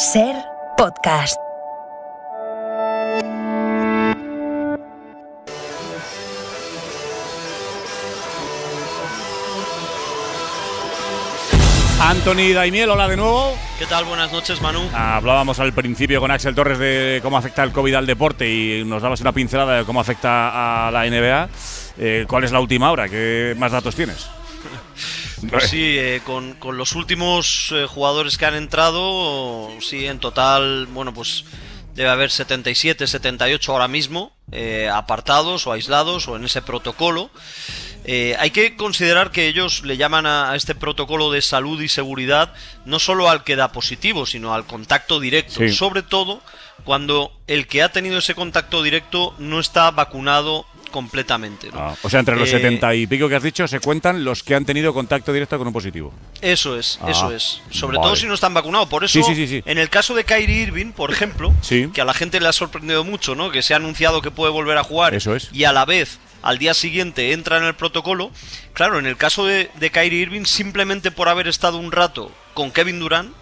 Ser podcast. Anthony Daimiel, hola de nuevo. ¿Qué tal? Buenas noches, Manu. Hablábamos al principio con Axel Torres de cómo afecta el COVID al deporte y nos dabas una pincelada de cómo afecta a la NBA. Eh, ¿Cuál es la última hora? ¿Qué más datos tienes? Pues sí, eh, con, los últimos eh, jugadores que han entrado, sí, en total, bueno, pues debe haber 77, 78 ahora mismo, eh, apartados o aislados o en ese protocolo. hay que considerar que ellos le llaman a, este protocolo de salud y seguridad no solo al que da positivo, sino al contacto directo, sobre todo cuando el que ha tenido ese contacto directo no está vacunado completamente. ¿no? Ah, o sea, entre los 70 eh, y pico que has dicho, se cuentan los que han tenido contacto directo con un positivo. Eso es, ah, eso es. Sobre todo si no están vacunados. Por eso, en el caso de Kyrie Irving, por ejemplo, que a la gente le ha sorprendido mucho, ¿no? Que se ha anunciado que puede volver a jugar eso es. y a la vez al día siguiente entra en el protocolo. Claro, en el caso de, de Kyrie Irving, simplemente por haber estado un rato con Kevin Durant,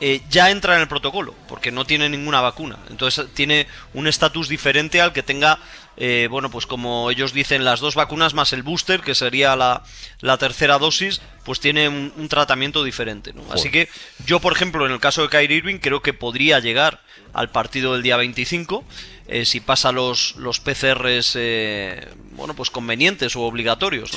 eh, ya entra en el protocolo, porque no tiene ninguna vacuna. Entonces tiene un estatus diferente al que tenga, eh, bueno, pues como ellos dicen, las dos vacunas más el booster, que sería la, tercera dosis, pues tiene un, tratamiento diferente. Así que yo, por ejemplo, en el caso de Kyrie Irving, creo que podría llegar al partido del día 25. Eh, si pasa los, los PCRs eh, bueno, pues convenientes o obligatorios.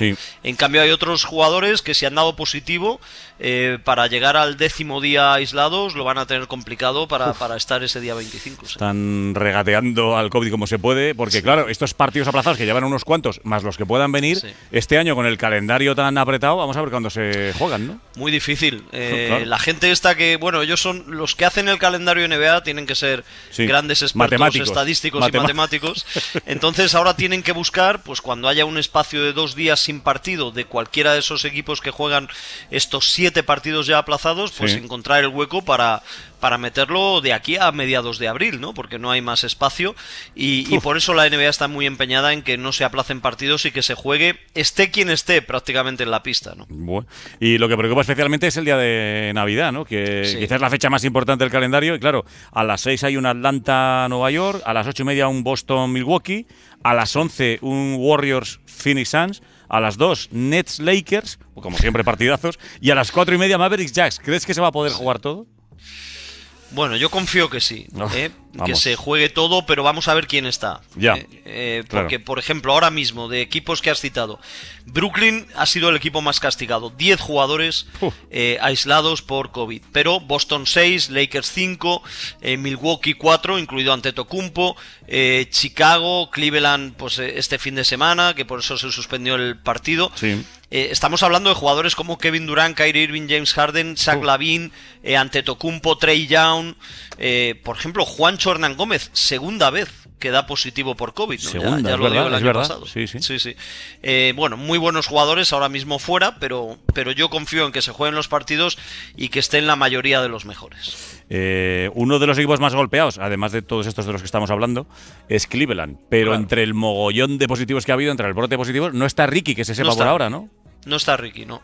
En cambio hay otros jugadores que si han dado positivo, eh, para llegar al décimo día aislados lo van a tener complicado para, estar ese día 25. Están regateando al COVID como se puede, porque claro, estos partidos aplazados que llevan unos cuantos, más los que puedan venir, este año con el calendario tan apretado, vamos a ver cuándo se juegan, ¿no? Muy difícil. La gente está que, bueno, ellos son los que hacen el calendario NBA, tienen que ser grandes expertos estadísticos matemáticos. Entonces ahora tienen que buscar, pues cuando haya un espacio de dos días sin partido de cualquiera de esos equipos que juegan estos siete partidos ya aplazados, pues encontrar el hueco para, para meterlo de aquí a mediados de abril, ¿no? Porque no hay más espacio y, por eso la NBA está muy empeñada en que no se aplacen partidos y que se juegue esté quien esté prácticamente en la pista, ¿no? Bueno, y lo que preocupa especialmente es el día de Navidad, ¿no? Que quizás es la fecha más importante del calendario y claro, a las 6 hay un Atlanta-Nueva York, a las 8 y media un Boston-Milwaukee, a las 11 un Warriors-Phoenix Suns, a las 2 Nets-Lakers, como siempre partidazos, y a las 4 y media Mavericks-Jacks. ¿Crees que se va a poder jugar todo? Bueno, yo confío que sí. ¿eh? Que se juegue todo, pero vamos a ver quién está. Ya. Eh, eh, porque, por ejemplo, ahora mismo, de equipos que has citado, Brooklyn ha sido el equipo más castigado. 10 jugadores eh, aislados por COVID. Pero Boston 6, Lakers 5, Milwaukee 4, incluido Antetokounmpo, Chicago, Cleveland, pues este fin de semana, que por eso se suspendió el partido. estamos hablando de jugadores como Kevin Durant, Kyrie Irving, James Harden, Zach Lavin, Ante Antetokounmpo, Trey Young, por ejemplo, Juan Hernán Gómez, segunda vez que da positivo por COVID. Segunda, ya, lo verdad, pasado. Sí, sí. Eh, bueno, muy buenos jugadores ahora mismo fuera, pero, pero yo confío en que se jueguen los partidos y que estén la mayoría de los mejores. Eh, uno de los equipos más golpeados, además de todos estos de los que estamos hablando, es Cleveland. Pero entre el mogollón de positivos que ha habido, entre el brote de positivos, no está Ricky, que se sepa por ahora, ¿no? No está Ricky, no.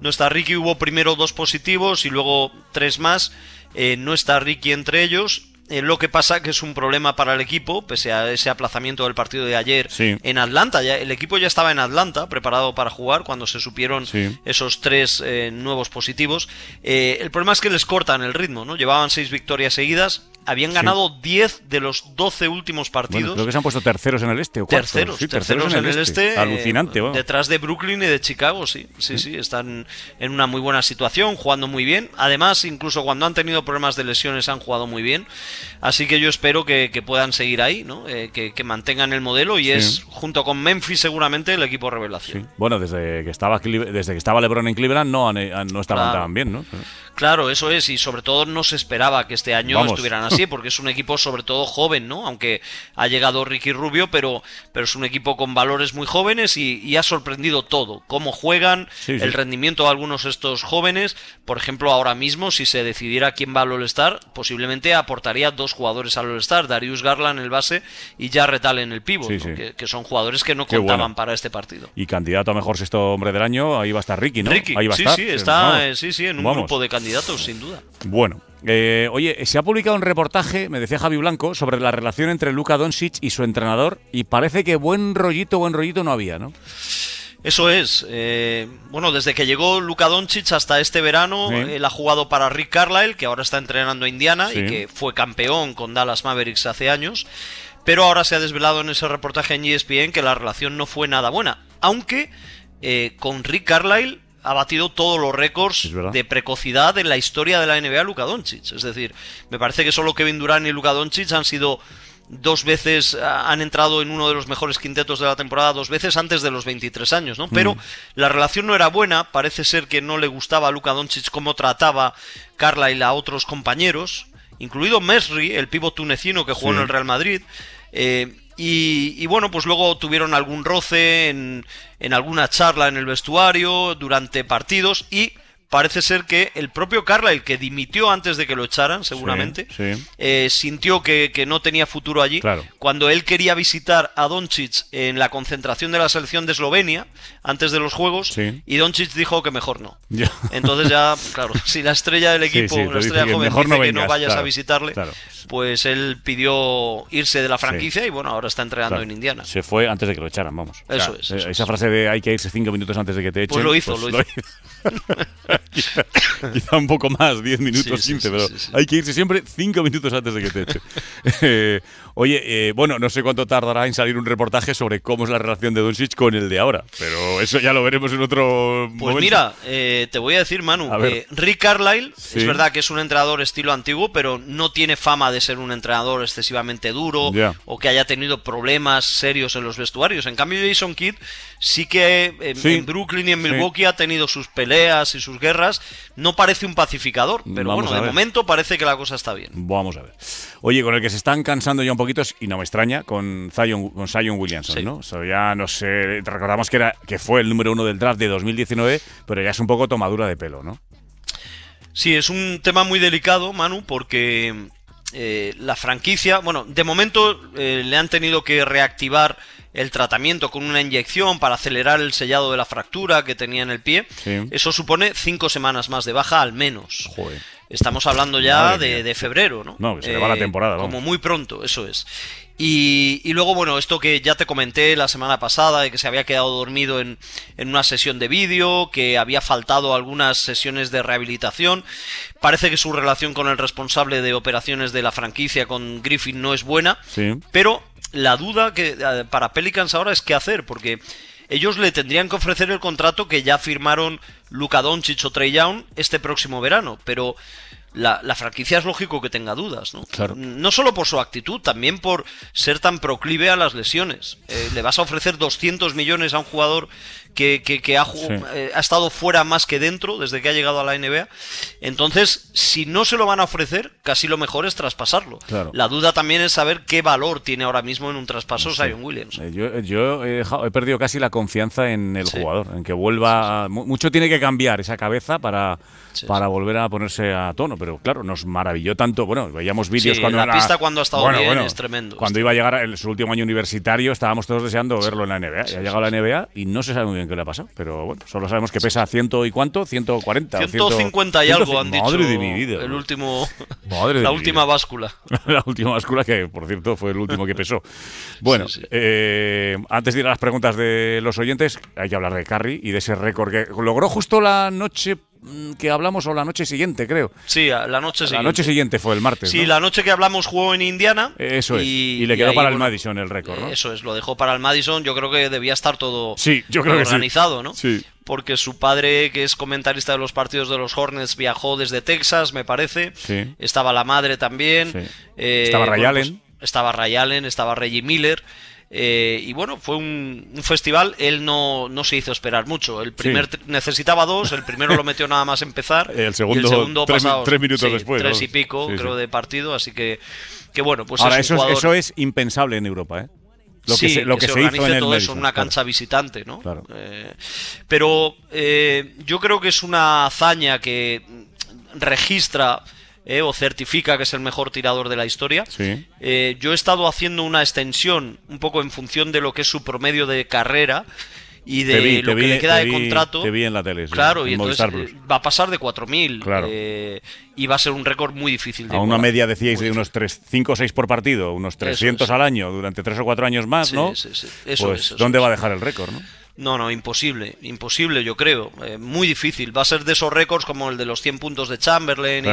No está Ricky, hubo primero dos positivos y luego tres más. Eh, no está Ricky entre ellos eh, lo que pasa que es un problema para el equipo, pese a ese aplazamiento del partido de ayer en Atlanta. el equipo ya estaba en Atlanta, preparado para jugar, cuando se supieron esos tres eh, nuevos positivos. Eh, el problema es que les cortan el ritmo, ¿no? Llevaban seis victorias seguidas, habían ganado 10 de los 12 últimos partidos. creo que se han puesto terceros en el este. O terceros, sí, terceros, en, el este. este. Alucinante. Detrás de Brooklyn y de Chicago, sí. Sí, sí, están en una muy buena situación, jugando muy bien. Además, incluso cuando han tenido problemas de lesiones han jugado muy bien. Así que yo espero que, puedan seguir ahí, ¿no? Eh, que, mantengan el modelo y es, junto con Memphis, seguramente el equipo revelación. Bueno, desde que, estaba, desde que estaba LeBron en Cleveland no, eh, no estaban tan bien, ¿no? Claro, eso es, y sobre todo no se esperaba que este año estuvieran así, porque es un equipo sobre todo joven, ¿no? Aunque ha llegado Ricky Rubio, pero, pero es un equipo con valores muy jóvenes y, ha sorprendido todo, cómo juegan, el rendimiento de algunos de estos jóvenes, por ejemplo, ahora mismo, si se decidiera quién va al All-Star, posiblemente aportaría dos jugadores al All-Star, Darius Garland en el base y Jarrett en el pívot, que, son jugadores que no contaban para este partido. Y candidato a mejor sexto hombre del año, ahí va a estar Ricky, ¿no? ahí va a estar. sí, sí, está, eh, sí, sí, en un grupo de candidatos candidatos, sin duda. Bueno, eh, oye, se ha publicado un reportaje, me decía Javi Blanco, sobre la relación entre Luka Doncic y su entrenador y parece que buen rollito, buen rollito no había, ¿no? Eso es. Eh, bueno, desde que llegó Luka Doncic hasta este verano, él ha jugado para Rick Carlisle, que ahora está entrenando a Indiana y que fue campeón con Dallas Mavericks hace años. Pero ahora se ha desvelado en ese reportaje en ESPN que la relación no fue nada buena. Aunque eh, con Rick Carlisle ha batido todos los récords de precocidad en la historia de la NBA Luka Doncic. Es decir, me parece que solo Kevin Durant y Luka Doncic han sido dos veces ah, han entrado en uno de los mejores quintetos de la temporada, dos veces antes de los 23 años, ¿no? Pero mm. la relación no era buena, parece ser que no le gustaba a Luka Doncic cómo trataba Carla y a otros compañeros, incluido Mesri, el pivo tunecino que jugó en el Real Madrid. Eh, y, bueno, pues luego tuvieron algún roce en, en alguna charla en el vestuario, durante partidos y parece ser que el propio el que dimitió antes de que lo echaran, seguramente, eh, sintió que, no tenía futuro allí. Cuando él quería visitar a Doncic en la concentración de la selección de Eslovenia, antes de los Juegos, y Doncic dijo que mejor no. Entonces ya, claro, si la estrella del equipo, la estrella joven, dice que no vayas a visitarle, pues él pidió irse de la franquicia y bueno, ahora está entregando en Indiana. Se fue antes de que lo echaran, vamos. esa frase de hay que irse cinco minutos antes de que te pues echen. Pues Lo hizo. quizá, un poco más, 10 minutos, 15, pero hay que irse siempre 5 minutos antes de que te eche. Eh, oye, eh, bueno, no sé cuánto tardará en salir un reportaje sobre cómo es la relación de Doncic con el de ahora, pero eso ya lo veremos en otro pues momento. Pues mira, eh, te voy a decir, Manu, Rick Carlisle, es verdad que es un entrenador estilo antiguo, pero no tiene fama de ser un entrenador excesivamente duro o que haya tenido problemas serios en los vestuarios. En cambio, Jason Kidd sí que en, Brooklyn y en Milwaukee ha tenido sus peleas y sus guerras. No parece un pacificador, pero bueno, de momento parece que la cosa está bien. Vamos a ver. Oye, con el que se están cansando ya un poquito, y no me extraña, con Zion, con Williamson, ¿no? O sea, ya no sé, recordamos que, era, que fue el número uno del draft de 2019, pero ya es un poco tomadura de pelo, ¿no? Sí, es un tema muy delicado, Manu, porque eh, la franquicia, bueno, de momento eh, le han tenido que reactivar el tratamiento con una inyección para acelerar el sellado de la fractura que tenía en el pie. Eso supone cinco semanas más de baja al menos. Joder. Estamos hablando ya de, febrero, ¿no? No, que se va la eh, temporada, ¿no? Como muy pronto, eso es. Y, luego, bueno, esto que ya te comenté la semana pasada, de que se había quedado dormido en, una sesión de vídeo, que había faltado algunas sesiones de rehabilitación. Parece que su relación con el responsable de operaciones de la franquicia, con Griffin, no es buena. Sí. Pero la duda que eh, para Pelicans ahora es qué hacer, porque ellos le tendrían que ofrecer el contrato que ya firmaron Luca Doncic o Trey Young este próximo verano, pero la, franquicia es lógico que tenga dudas, ¿no? No solo por su actitud, también por ser tan proclive a las lesiones. Eh, le vas a ofrecer 200 millones a un jugador que, ha, eh, ha estado fuera más que dentro desde que ha llegado a la NBA. Entonces, si no se lo van a ofrecer, casi lo mejor es traspasarlo. La duda también es saber qué valor tiene ahora mismo en un traspaso sí. Williams. Eh, yo, eh, he, perdido casi la confianza en el jugador, en que vuelva. mucho tiene que cambiar esa cabeza para para volver a ponerse a tono. Pero claro, nos maravilló tanto. Bueno, veíamos vídeos cuando la pista cuando ha estado bien es tremendo. Cuando iba a llegar en su último año universitario, estábamos todos deseando verlo en la NBA. ya ha llegado a la NBA y no se sabe muy bien qué le ha pasado. Pero bueno, solo sabemos que pesa ciento y cuánto, 140. 150 y algo han dicho. el último, madre la última báscula. la última báscula que, por cierto, fue el último que pesó. Bueno, eh, antes de ir a las preguntas de los oyentes, hay que hablar de Carrie y de ese récord que logró justo la noche Mm, que hablamos o la noche siguiente, creo. Sí, la noche siguiente. La noche siguiente fue el martes. Sí, la noche que hablamos jugó en Indiana. Eso es. Y, le quedó para el Madison el récord, ¿no? Eso es, lo dejó para el Madison. Yo creo que debía estar todo sí, yo creo organizado, que ¿no? Sí. Porque su padre, que es comentarista de los partidos de los Hornets, viajó desde Texas, me parece. Estaba la madre también. Eh, estaba Ray Allen. Pues, estaba Ray Allen, estaba Reggie Miller. Eh, y bueno, fue un, festival, él no, se hizo esperar mucho. El primer necesitaba dos, el primero lo metió nada más empezar. El segundo, tres, minutos después. Tres y pico, creo, de partido. Así que, bueno, pues Ahora, eso, eso es impensable en Europa, ¿eh? lo que se, lo que, se, hizo en todo eso en una cancha visitante, ¿no? Eh, pero eh, yo creo que es una hazaña que registra o certifica que es el mejor tirador de la historia. Eh, yo he estado haciendo una extensión un poco en función de lo que es su promedio de carrera y de lo que le queda de contrato. Te vi en la tele. claro, y entonces eh, va a pasar de 4.000. Eh, y va a ser un récord muy difícil. a una media decíais de unos 5 o 6 por partido, unos 300 al año, durante 3 o 4 años más, ¿no? Eso, pues, ¿dónde va a dejar el récord, no? No, no, imposible, imposible yo creo, eh, muy difícil. Va a ser de esos récords como el de los 100 puntos de Chamberlain.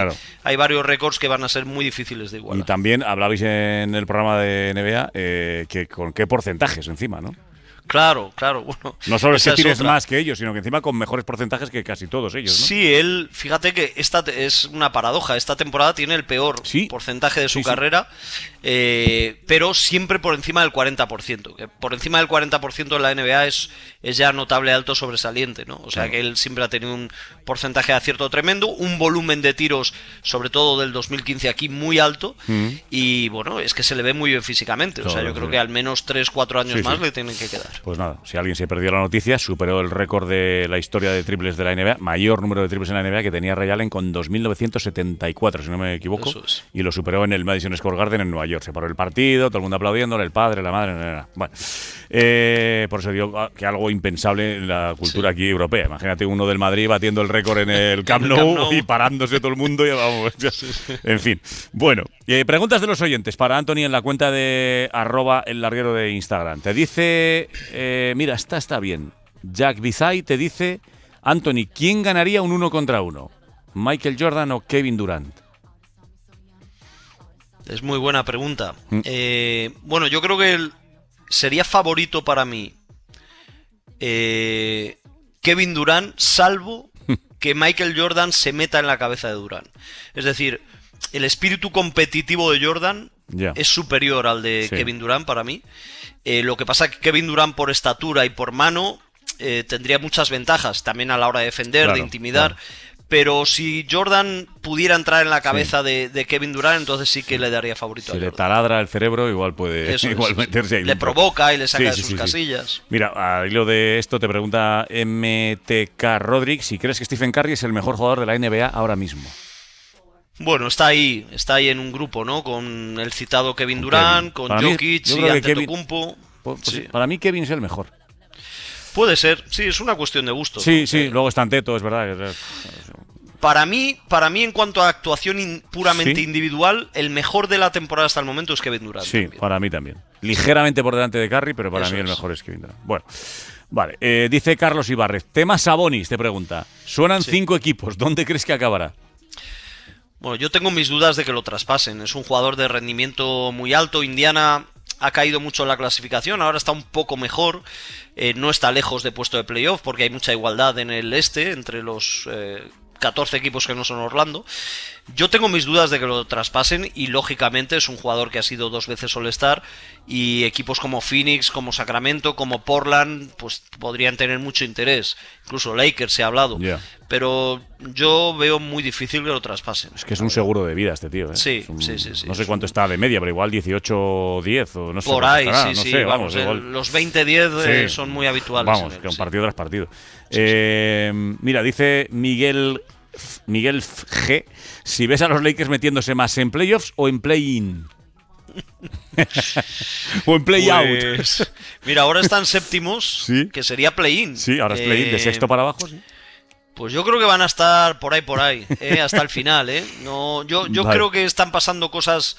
hay varios récords que van a ser muy difíciles de igualar. Y también hablabais en el programa de NBA eh, que con qué porcentajes encima, ¿no? Claro, claro. no solo es que tires más que ellos, sino que encima con mejores porcentajes que casi todos ellos. ¿no? Sí, él, fíjate que esta es una paradoja. Esta temporada tiene el peor porcentaje de su carrera, eh, pero siempre por encima del 40%. Por encima del 40% en la NBA es, ya notable, alto, sobresaliente. ¿no? O sea que él siempre ha tenido un porcentaje de acierto tremendo, un volumen de tiros, sobre todo del 2015 aquí, muy alto. Mm. Y bueno, es que se le ve muy bien físicamente. o sea, yo creo que al menos 3-4 años más le tienen que quedar. Pues nada, si alguien se perdió la noticia, superó el récord de la historia de triples de la NBA, mayor número de triples en la NBA que tenía Ray Allen con 2.974, si no me equivoco, y lo superó en el Madison Square Garden en Nueva York. Se paró el partido, todo el mundo aplaudiéndole, el padre, la madre, nada. Bueno, eh, por eso digo que algo impensable en la cultura aquí europea. Imagínate uno del Madrid batiendo el récord en el Camp Nou, y parándose todo el mundo y vamos. en fin, bueno, eh, preguntas de los oyentes para Anthony en la cuenta de arroba el larguero de Instagram. Te dice eh, mira, está bien. Jack Bizay te dice, Anthony, ¿quién ganaría un uno contra uno? ¿Michael Jordan o Kevin Durant? Es muy buena pregunta. Mm. Eh, bueno, yo creo que sería favorito para mí eh, Kevin Durant, salvo que Michael Jordan se meta en la cabeza de Durant. Es decir, el espíritu competitivo de Jordan es superior al de Kevin Durant para mí. Eh, lo que pasa es que Kevin Durant por estatura y por mano eh, tendría muchas ventajas también a la hora de defender, de intimidar. Pero si Jordan pudiera entrar en la cabeza de, Kevin Durant, entonces sí que le daría favorito. Si le taladra el cerebro, igual puede igual meterse ahí. Le provoca y le saca de sus casillas. Mira, al hilo de esto te pregunta MTK Rodríguez si crees que Stephen Curry es el mejor jugador de la NBA ahora mismo. Bueno, está ahí, está ahí en un grupo, ¿no? Con el citado Kevin Durán, con para Jokic mí, y Antetokounmpo. Pues, pues, para mí Kevin es el mejor. Puede ser, sí, es una cuestión de gusto. Sí, sí, luego está Teto, es verdad. Para mí, para mí en cuanto a actuación puramente individual, el mejor de la temporada hasta el momento es Kevin Durant. Sí, para mí también. Ligeramente por delante de Curry, pero para mí el mejor es Kevin Durant. Bueno, vale. Eh, dice Carlos Ibarrez, tema Sabonis, te pregunta. Suenan cinco equipos, ¿dónde crees que acabará? Bueno, yo tengo mis dudas de que lo traspasen. Es un jugador de rendimiento muy alto. Indiana ha caído mucho en la clasificación, ahora está un poco mejor, eh, no está lejos de puesto de playoff porque hay mucha igualdad en el este entre los 14 eh, equipos que no son Orlando. Yo tengo mis dudas de que lo traspasen y lógicamente es un jugador que ha sido dos veces All-Star y equipos como Phoenix, como Sacramento, como Portland, pues podrían tener mucho interés. Incluso Lakers se ha hablado. Pero yo veo muy difícil que lo traspasen. Es que es un seguro de vida este tío. ¿eh? Sí, sí, sí, No sé cuánto está de media, pero igual 18-10 o no sé. Por ahí, sí, sí. vamos, Los 20-10 eh, son muy habituales. Vamos, que un partido tras partido. Eh, mira, dice Miguel Miguel G. Si ves a los Lakers metiéndose más en playoffs o en play-in. o en play out. Pues, mira, ahora están séptimos, que sería play-in. Sí, ahora es play-in, de eh, sexto para abajo, Pues yo creo que van a estar por ahí, por ahí, eh, hasta el final. Eh. No, yo creo que están pasando cosas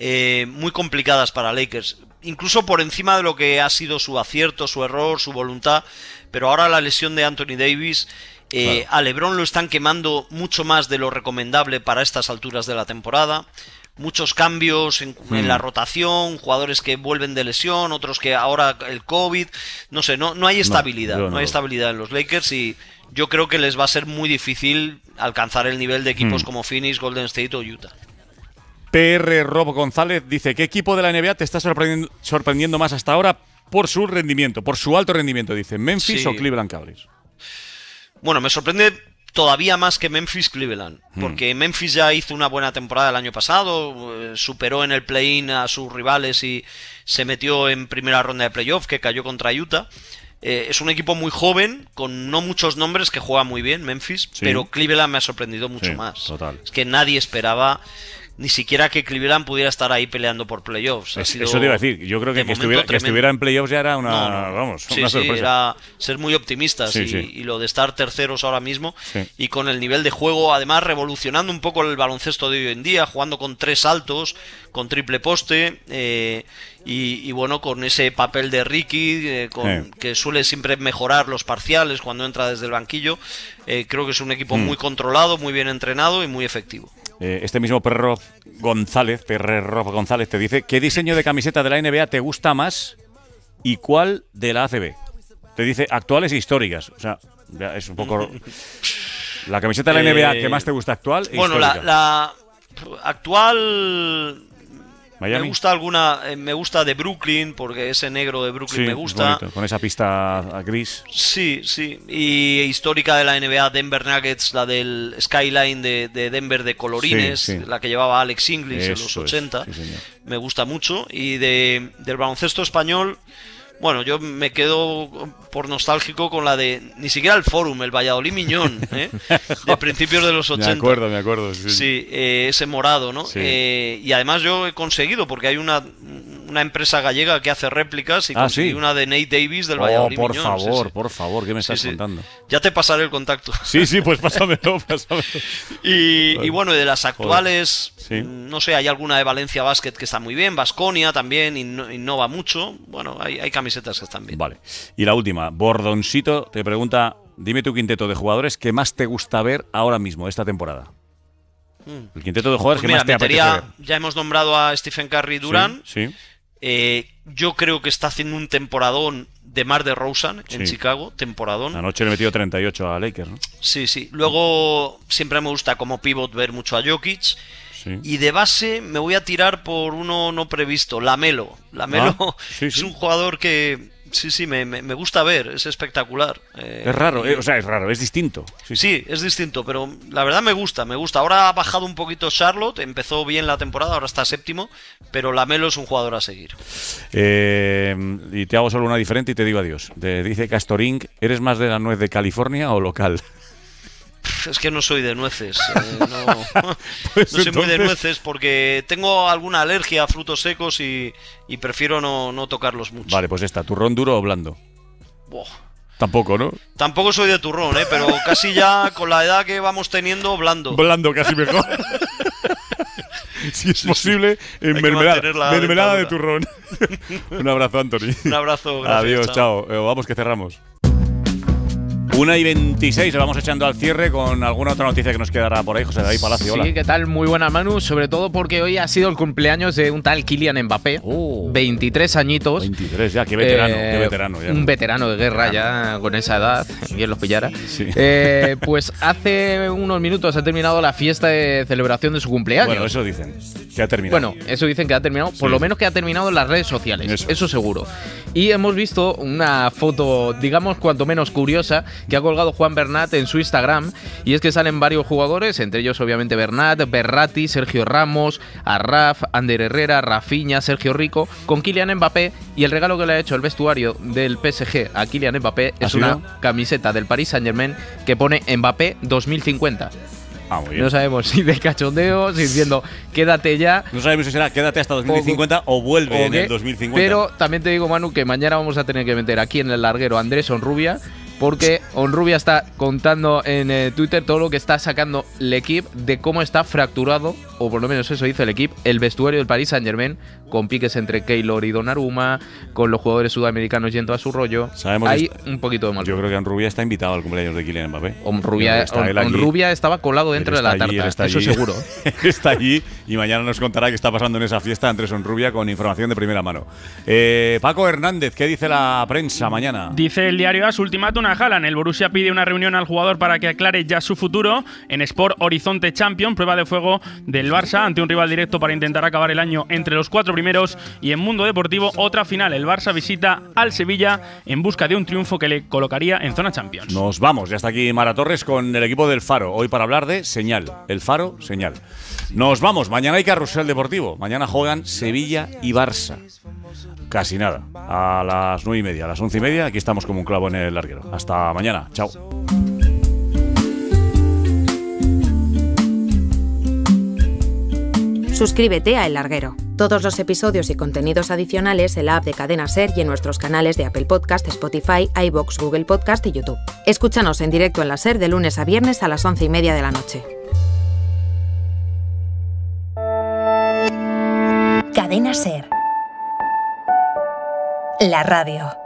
muy complicadas para Lakers. Incluso por encima de lo que ha sido su acierto, su error, su voluntad. Pero ahora la lesión de Anthony Davis eh, a Lebron lo están quemando mucho más de lo recomendable para estas alturas de la temporada. Muchos cambios en, la hmm. rotación, jugadores que vuelven de lesión, otros que ahora el COVID. No sé, no, no hay estabilidad. No, hay estabilidad en los Lakers y yo creo que les va a ser muy difícil alcanzar el nivel de equipos hmm. como Phoenix, Golden State o Utah. PR Rob González dice, ¿qué equipo de la NBA te está sorprendiendo, más hasta ahora por su rendimiento, por su alto rendimiento? Dice, ¿Memphis o Cleveland Cavaliers? Bueno, me sorprende todavía más que Memphis Cleveland, hmm. porque Memphis ya hizo una buena temporada el año pasado, eh, superó en el play-in a sus rivales y se metió en primera ronda de playoff, que cayó contra Utah. Eh, es un equipo muy joven, con no muchos nombres, que juega muy bien Memphis, pero Cleveland me ha sorprendido mucho más. Es que nadie esperaba ni siquiera que Cleveland pudiera estar ahí peleando por playoffs. eso te iba a decir. Yo creo que que estuviera, en playoffs ya era una, Vamos, ser muy optimistas y, lo de estar terceros ahora mismo y con el nivel de juego, además revolucionando un poco el baloncesto de hoy en día, jugando con tres saltos, con triple poste. Eh, y, bueno, con ese papel de Ricky, eh, con, que suele siempre mejorar los parciales cuando entra desde el banquillo, eh, creo que es un equipo mm. muy controlado, muy bien entrenado y muy efectivo. Eh, este mismo perro González, perro González, te dice, ¿qué diseño de camiseta de la NBA te gusta más y cuál de la ACB? Te dice actuales e históricas. O sea, es un poco... La camiseta de la NBA que eh, más te gusta actual. E bueno, la, actual me gusta alguna, eh, me gusta de Brooklyn, porque ese negro de Brooklyn me gusta. con esa pista gris. Sí, sí. Y histórica de la NBA, Denver Nuggets, la del Skyline de, Denver de colorines, la que llevaba Alex Inglis en los 80. me gusta mucho. Y de, del baloncesto español. Bueno, yo me quedo por nostálgico con la de ni siquiera el Forum, el Valladolid Miñón, ¿eh? de principios de los 80. Me acuerdo, me acuerdo. Sí, eh, ese morado, ¿no? Eh, y además yo he conseguido, porque hay una, una empresa gallega que hace réplicas y, ah, una de Nate Davis del oh, Valladolid Por favor, por favor, ¿qué me estás contando? Ya te pasaré el contacto. Sí, sí, pues pásamelo, pásamelo. y, bueno. y de las actuales, mm, no sé, hay alguna de Valencia Basket que está muy bien, Vasconia también innova mucho. Bueno, hay, camisetas que están bien. Vale. Y la última, Bordoncito te pregunta dime tu quinteto de jugadores que más te gusta ver ahora mismo, esta temporada. Mm. El quinteto de jugadores que pues más te apetece ver. Ya hemos nombrado a Stephen Curry Durán. sí. Eh, yo creo que está haciendo un temporadón de Mar de Rosen en Chicago, temporadón. Anoche le metió 38 a Lakers, ¿no? Sí, sí. Luego siempre me gusta como pivot ver mucho a Jokic. Y de base me voy a tirar por uno no previsto, Lamelo. Ah, Lamelo es un jugador que Sí, sí, me, gusta ver, es espectacular. Eh, es raro, eh, o sea, es raro, es distinto. Sí, sí, es distinto, pero la verdad me gusta, me gusta. Ahora ha bajado un poquito Charlotte, empezó bien la temporada, ahora está séptimo, pero Lamelo es un jugador a seguir. Eh, y te hago solo una diferente y te digo adiós. dice Castoring, ¿eres más de la nuez de California o local? es que no soy de nueces. Eh, pues no, soy muy de nueces porque tengo alguna alergia a frutos secos y, prefiero no, tocarlos mucho. Vale, pues está, turrón duro o blando. Tampoco, ¿no? Tampoco soy de turrón, ¿eh? pero casi ya con la edad que vamos teniendo, blando. Blando, casi mejor. si es posible, eh, En mermelada, de turrón. Un abrazo, Anthony. Un abrazo, gracias. Adiós, chao. Eh, vamos que cerramos. Una y 26, le vamos echando al cierre con alguna otra noticia que nos quedará por ahí, José David Palacio. Sí, ¿qué tal? Muy buena, Manu, sobre todo porque hoy ha sido el cumpleaños de un tal Kylian Mbappé, 23 añitos. 23, ya, qué veterano, qué eh, veterano. Ya, un veterano de guerra ya con esa edad, quien los pillara. Eh, pues hace unos minutos ha terminado la fiesta de celebración de su cumpleaños. Bueno, eso dicen, que ha terminado. Bueno, eso dicen que ha terminado, por lo menos que ha terminado en las redes sociales, eso seguro. Y hemos visto una foto, digamos, cuanto menos curiosa, que ha colgado Juan Bernat en su Instagram. Y es que salen varios jugadores, entre ellos obviamente Bernat, Berrati, Sergio Ramos, Arraf, Ander Herrera, Rafinha, Sergio Rico, con Kylian Mbappé. Y el regalo que le ha hecho el vestuario del PSG a Kylian Mbappé es ¿Ah, una camiseta del Paris Saint Germain que pone Mbappé 2050. Ah, no sabemos si de cachondeo, si diciendo quédate ya. No sabemos si será quédate hasta 2050 o, vuelve en el 2050. Pero también te digo, Manu, que mañana vamos a tener que meter aquí en el larguero a Andrés Onrubia porque Onrubia está contando en eh, Twitter todo lo que está sacando el equipo de cómo está fracturado o por lo menos eso dice el equipo, el vestuario del Paris Saint Germain, con piques entre Keylor y Donnarumma, con los jugadores sudamericanos yendo a su rollo. Sabemos hay un poquito de mal. Yo creo que Anrubia está invitado al cumpleaños de Kylian Mbappé. Rubia, estaba colado dentro de la tarta, eso seguro. está allí y mañana nos contará qué está pasando en esa fiesta entre Rubia con información de primera mano. Eh, Paco Hernández, ¿qué dice la prensa mañana? Dice el diario As Ultimatum a El Borussia pide una reunión al jugador para que aclare ya su futuro en Sport Horizonte Champion, prueba de fuego de el Barça ante un rival directo para intentar acabar el año entre los cuatro primeros y en Mundo Deportivo otra final. El Barça visita al Sevilla en busca de un triunfo que le colocaría en zona Champions. Nos vamos, ya está aquí Mara Torres con el equipo del Faro, hoy para hablar de señal, el Faro, señal. Nos vamos, mañana hay carrusel deportivo, mañana juegan Sevilla y Barça. Casi nada, a las nueve y media, a las once y media, aquí estamos como un clavo en el larguero. Hasta mañana, chao. Suscríbete a El Larguero. Todos los episodios y contenidos adicionales en la app de Cadena Ser y en nuestros canales de Apple Podcast, Spotify, iBox, Google Podcast y YouTube. Escúchanos en directo en la Ser de lunes a viernes a las once y media de la noche. Cadena Ser. La radio.